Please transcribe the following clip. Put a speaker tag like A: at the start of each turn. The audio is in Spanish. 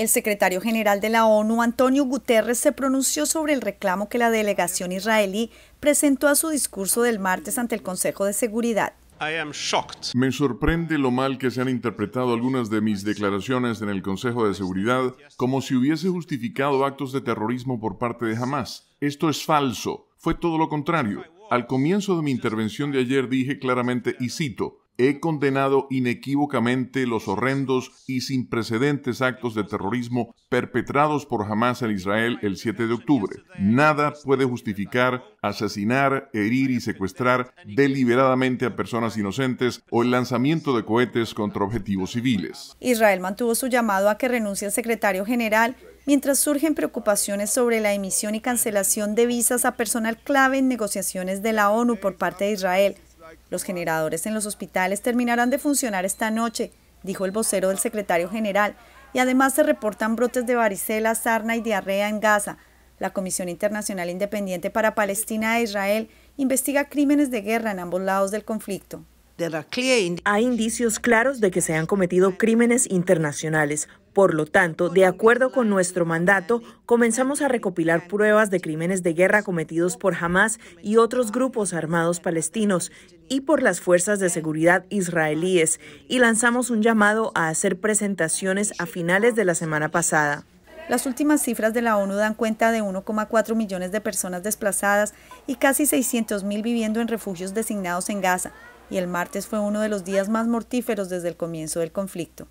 A: El secretario general de la ONU, Antonio Guterres, se pronunció sobre el reclamo que la delegación israelí presentó a su discurso del martes ante el Consejo de Seguridad.
B: Me sorprende lo mal que se han interpretado algunas de mis declaraciones en el Consejo de Seguridad como si hubiese justificado actos de terrorismo por parte de Hamas. Esto es falso. Fue todo lo contrario. Al comienzo de mi intervención de ayer dije claramente, y cito, he condenado inequívocamente los horrendos y sin precedentes actos de terrorismo perpetrados por Hamas en Israel el 7 de octubre. Nada puede justificar asesinar, herir y secuestrar deliberadamente a personas inocentes o el lanzamiento de cohetes contra objetivos civiles.
A: Israel mantuvo su llamado a que renuncie el secretario general mientras surgen preocupaciones sobre la emisión y cancelación de visas a personal clave en negociaciones de la ONU por parte de Israel. Los generadores en los hospitales terminarán de funcionar esta noche, dijo el vocero del secretario general, y además se reportan brotes de varicela, sarna y diarrea en Gaza. La Comisión Internacional Independiente para Palestina e Israel investiga crímenes de guerra en ambos lados del
C: conflicto. Hay indicios claros de que se han cometido crímenes internacionales. Por lo tanto, de acuerdo con nuestro mandato, comenzamos a recopilar pruebas de crímenes de guerra cometidos por Hamas y otros grupos armados palestinos y por las fuerzas de seguridad israelíes y lanzamos un llamado a hacer presentaciones a finales de la semana pasada. Las últimas cifras de la ONU dan cuenta de 1,4
A: millones de personas desplazadas y casi 600.000 viviendo en refugios designados en Gaza,
B: y el martes fue uno de los días más mortíferos desde el comienzo del conflicto.